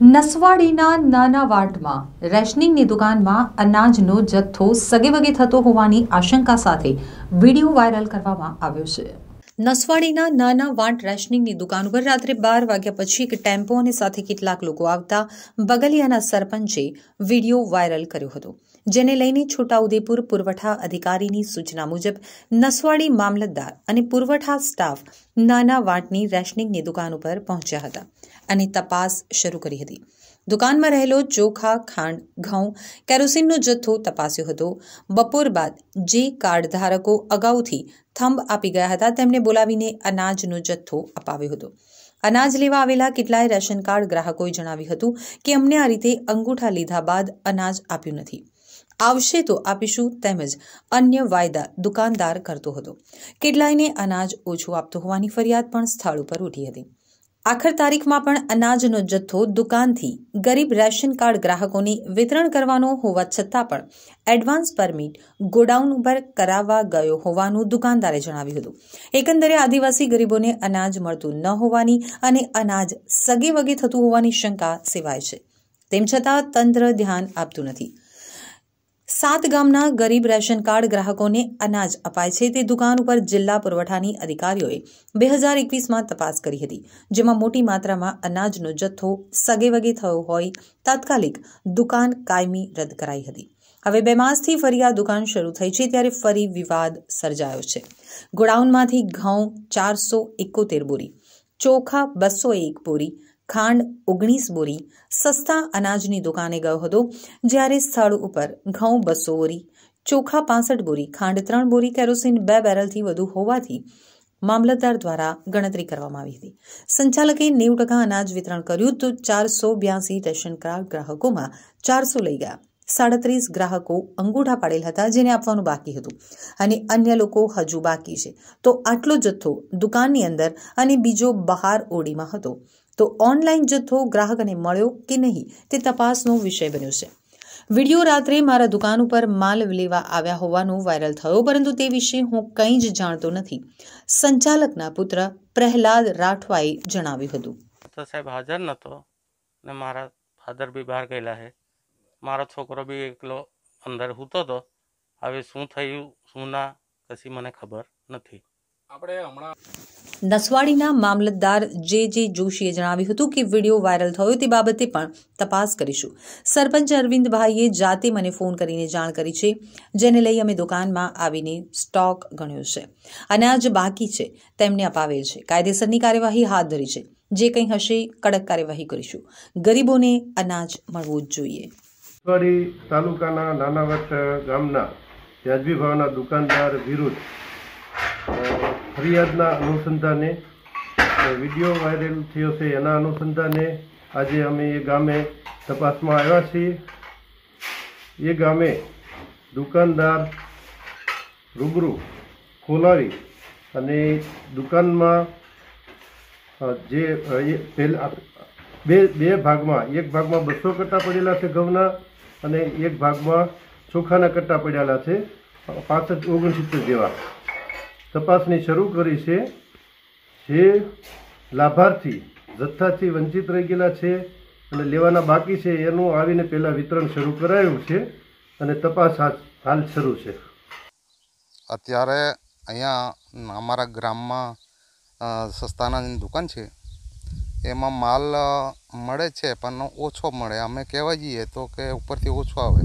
નસવાડીના નાના વાર્ડમાં રેશનિંગની દુકાનમાં અનાજનો જથ્થો સગેવગે થતો હોવાની આશંકા સાથે વિડીયો વાયરલ કરવામાં આવ્યો છે નસવાડીના નાના વાંટ રેશનિંગની દુકાન પર રાત્રે બાર વાગ્યા પછી એક ટેમ્પો અને સાથે કેટલાક લોકો આવતા બગલિયાના સરપંચે વિડીયો વાયરલ કર્યો હતો જેને લઈને છોટાઉદેપુર પુરવઠા અધિકારીની સૂચના મુજબ નસવાડી મામલતદાર અને પુરવઠા સ્ટાફ નાના વાંટની રેશનિંગની દુકાન ઉપર પહોંચ્યા હતા અને તપાસ શરૂ કરી હતી દુકાનમાં રહેલો ચોખા ખાંડ ઘઉં કેરોસીનનો જથ્થો તપાસ્યો હતો બપોર બાદ જે કાર્ડ ધારકો અગાઉથી થંભ આપી ગયા હતા તેમને બોલાવીને અનાજનો જથ્થો અપાવ્યો હતો અનાજ લેવા આવેલા કેટલાય રેશન કાર્ડ ગ્રાહકોએ જણાવ્યું હતું કે અમને આ રીતે અંગૂઠા લીધા બાદ અનાજ આપ્યું નથી આવશે તો આપીશું તેમજ અન્ય વાયદા દુકાનદાર કરતો હતો કેટલાયને અનાજ ઓછું આપતો હોવાની ફરિયાદ પણ સ્થળ ઉપર ઉઠી હતી આખર તારીખમાં પણ અનાજનો જથ્થો દુકાનથી ગરીબ રેશન કાર્ડ ગ્રાહકોને વિતરણ કરવાનો હોવા છતાં પણ એડવાન્સ પરમિટ ગોડાઉન ઉપર કરાવવા ગયો હોવાનું દુકાનદારે જણાવ્યું હતું એકંદરે આદિવાસી ગરીબોને અનાજ મળતું ન હોવાની અને અનાજ સગે વગે થતું હોવાની શંકા સેવાય છે તેમ છતાં તંત્ર ધ્યાન આપતું નથી સાત ગામના ગરીબ રેશન કાર્ડ ગ્રાહકોને અનાજ અપાય છે તે દુકાન ઉપર જિલ્લા પુરવઠાની અધિકારીઓએ બે હજાર એકવીસમાં તપાસ કરી હતી જેમાં મોટી માત્રામાં અનાજનો જથ્થો સગેવગે થયો હોય તાત્કાલિક દુકાન કાયમી રદ કરાઈ હતી હવે બે માસથી ફરી આ દુકાન શરૂ થઈ છે ત્યારે ફરી વિવાદ સર્જાયો છે ગોડાઉનમાંથી ઘઉં ચારસો એકોતેર બોરી ચોખા બસો એક બોરી ખાંડ ઓગણીસ બોરી સસ્તા અનાજની દુકાને ગયો હતો જ્યારે સ્થળ ઉપર ઘઉં બસો બોરી ચોખા પાસઠ બોરી ખાંડ ત્રણ બોરી કેરોસીન બે બેરલથી વધુ હોવાથી મામલતદાર દ્વારા ગણતરી કરવામાં આવી હતી સંચાલકે નેવું ટકા અનાજ વિતરણ કર્યું તો ચારસો બ્યાસી રેશન કાર્ડ ગ્રાહકોમાં ચારસો લઈ ગયા સાડત્રીસ ગ્રાહકો અંગૂઠા પાડેલ હતા જેને આપવાનું બાકી હતું અને અન્ય લોકો હજુ બાકી છે તો આટલો જથ્થો દુકાનની અંદર અને બીજો બહાર ઓડીમાં હતો તો ઓનલાઈન જથ્થો ગ્રાહકને મળ્યો કે નહીં તે તપાસનો વિષય બન્યો છે વિડીયો રાત્રે મારા દુકાન ઉપર માલ લેવા આવ્યા હોવાનું વાયરલ થયો પરંતુ તે વિશે હું કંઈ જ જાણતો નથી સંચાલકના પુત્ર પ્રહલાદ રાઠવાએ જણાવ્યું હતું તો સાહેબ હાજર નહોતો ને મારા ફાધર બી બહાર ગયેલા છે મારો છોકરો બી એકલો અંદર હૂતો તો હવે શું થયું શું ના કશી મને ખબર નથી આપણે હમણાં નસવાડીના મામલતદાર જે જે જોશીએ જણાવ્યું હતું કે વિડીયો વાયરલ થયો તે બાબતે પણ તપાસ કરીશું સરપંચ અરવિંદભાઈએ જાતે મને ફોન કરીને જાણ કરી છે જેને લઈ અમે દુકાનમાં આવીને સ્ટોક ગણ્યો છે અનાજ બાકી છે તેમને અપાવેલ છે કાયદેસરની કાર્યવાહી હાથ ધરી છે જે કંઈ હશે કડક કાર્યવાહી કરીશું ગરીબોને અનાજ મળવું જ જોઈએ તાલુકાના નાનાવટ ગામના વ્યાજબી ભાવના દુકાનદાર વિરુદ્ધ ફરિયાદના અનુસંધાને વિડીયો વાયરલ થયો છે એના અનુસંધાને આજે અમે એ ગામે તપાસમાં આવ્યા છીએ એ ગામે દુકાનદાર રૂબરૂ ખોલાવી અને દુકાનમાં જે પહેલાં બે બે ભાગમાં એક ભાગમાં બસો કટ્ટા પડેલા છે ઘઉંના અને એક ભાગમાં ચોખાના કટ્ટા પડેલા છે પાસઠ ઓગણસિત્તેર જેવા તપાસની શરૂ કરી છે જે લાભાર્થી જથ્થાથી વંચિત રહી ગયેલા છે અને લેવાના બાકી છે એનું આવીને પહેલાં વિતરણ શરૂ કરાયું છે અને તપાસ હાલ શરૂ છે અત્યારે અહીંયા અમારા ગ્રામમાં સસ્તાનાની દુકાન છે એમાં માલ મળે છે પણ ઓછો મળે અમે કહેવા જઈએ તો કે ઉપરથી ઓછો આવે